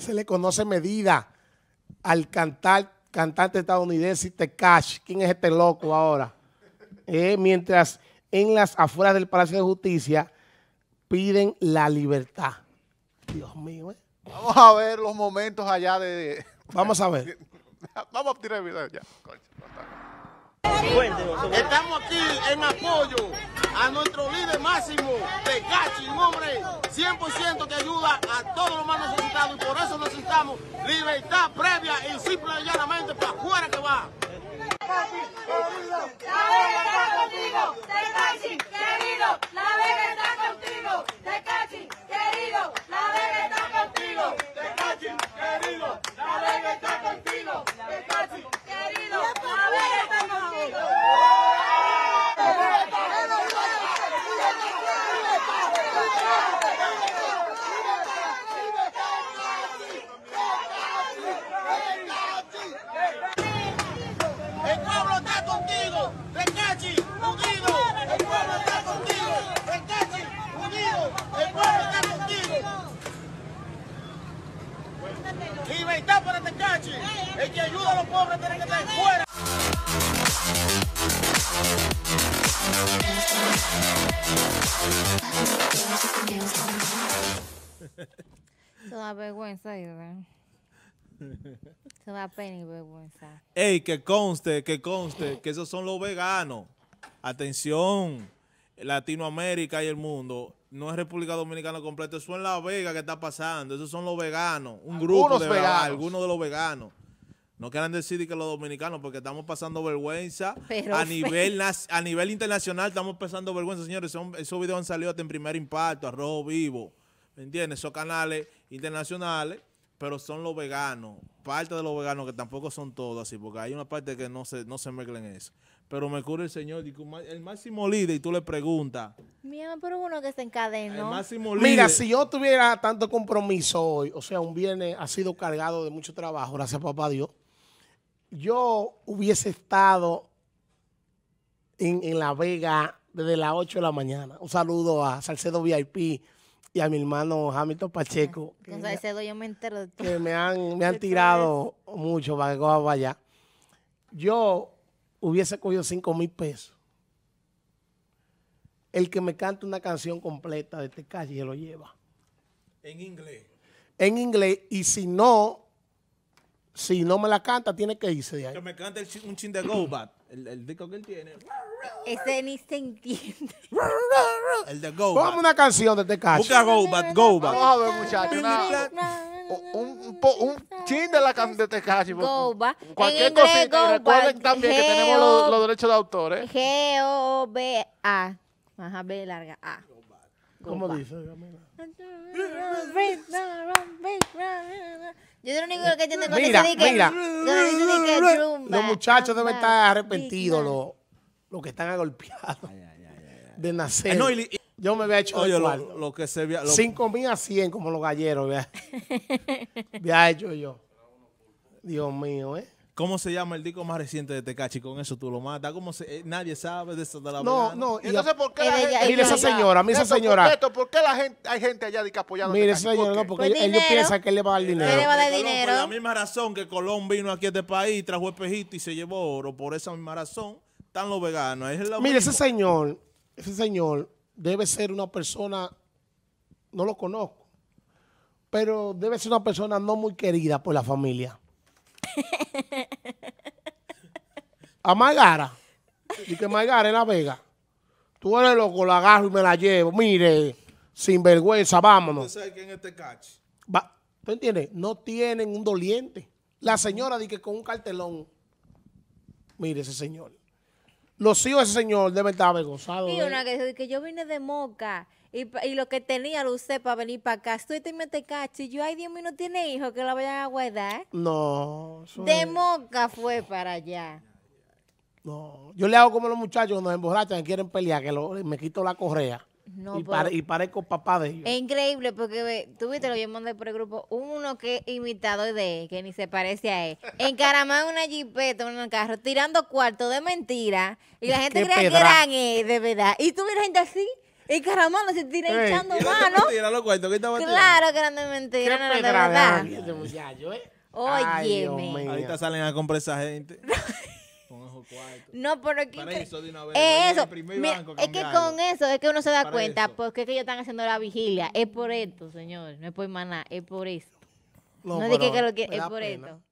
se le conoce medida al cantar, cantante estadounidense Cash. ¿Quién es este loco ahora? Eh, mientras en las afueras del Palacio de Justicia piden la libertad. Dios mío. Eh. Vamos a ver los momentos allá de... Vamos a ver. Vamos a tirar el video ya. Estamos aquí en apoyo a nuestro líder máximo de un hombre 100% que ayuda a todos libertad previa y simple y llanamente para fuera que va. Libertad para este cache El que ayuda a los pobres tiene que estar fuera. Se da vergüenza, ¿verdad? Se da pena y vergüenza. Ey, que conste, que conste, que esos son los veganos. Atención. Latinoamérica y el mundo, no es República Dominicana completa. eso es La Vega que está pasando, esos son los veganos, un grupo de veganos. algunos de los veganos. No quieran decir que los dominicanos, porque estamos pasando vergüenza. a, nivel, a nivel internacional estamos pasando vergüenza, señores. esos videos han salido hasta en primer impacto, arrojo vivo. ¿Me entiendes? Esos canales internacionales, pero son los veganos. Parte de los veganos, que tampoco son todos así, porque hay una parte que no se, no se mezcla en eso pero me cura el Señor. El máximo líder, y tú le preguntas. Mira, pero uno que se encadenó. máximo Mira, si yo tuviera tanto compromiso hoy, o sea, un viernes ha sido cargado de mucho trabajo, gracias a papá Dios, yo hubiese estado en, La Vega desde las 8 de la mañana. Un saludo a Salcedo VIP y a mi hermano Hamilton Pacheco. con Salcedo yo me entero Que me han, me han tirado mucho para que coja para allá. Yo hubiese cogido 5 mil pesos. El que me cante una canción completa de este calle lo lleva. En inglés. En inglés. Y si no, si no me la canta, tiene que irse de ahí. Que me cante un ching de Go El, disco que él tiene. Ese ni se entiende. el de Go Bat. una canción de este calle. Busca Go Bat, Vamos a ver, un un chin de la canción de Tekashi. Cualquier cosita. recuerden también que tenemos los, derechos de autor. g ¿eh? o G-O-B-A. B larga A. ¿Cómo dice? Yo lo único que entiendo mira, mira. Los muchachos deben estar arrepentidos, los, los que están agolpeados. Ay, ay de eh, nacer. yo me había hecho Lo, que se 5.100 como los galleros, me había hecho yo. Dios mío, ¿eh? ¿Cómo se llama el disco más reciente de Tecachi? Con eso tú lo matas. ¿Cómo se, eh, nadie sabe de eso de la No, no. Entonces, ¿por qué mire esa señora, mire esa señora. Por, qué la gente, hay gente allá de que apoyando Mire esa señora, no, porque él pues piensa piensan que le va a dar dinero. Le va a dinero. Por la misma razón que Colón vino aquí a este país, trajo espejito y se llevó oro. Por esa misma razón están los veganos. mire ese señor ese señor debe ser una persona, no lo conozco, pero debe ser una persona no muy querida por la familia. A Margara, y que Margara en La Vega, tú eres loco, la agarro y me la llevo, mire, sin vergüenza, vámonos. Este ¿Tú entiendes? No tienen un doliente. La señora dice que con un cartelón, mire ese señor los hijos de ese señor deben estar avergonzados. una que, que yo vine de Moca. Y, lo que tenía lo usé para venir para acá. Estoy te cacho. Y yo, ay, Dios mío, no tiene hijos que la vayan a guardar. No. De moca fue para allá. No. Yo le hago como los muchachos que nos emborrachan y quieren pelear, que me quito la correa y, y, parezco papá de ellos. Es increíble porque tú viste lo que yo mandé por el grupo. Uno que es imitador de que ni se parece a él. Encaramado en una jipeta, en un carro, tirando cuarto de mentira. Y la gente creía que eran de verdad. Y tú gente así. En se tira echando mano. claro que eran de mentira, no de verdad. Oye, ¿eh? Ahorita salen a comprar esa gente. No, pero eso, es que con eso es que uno se da cuenta porque es que ellos están haciendo la vigilia. Es por esto, señor. No es por maná, es por esto. No, no dije que que es por esto.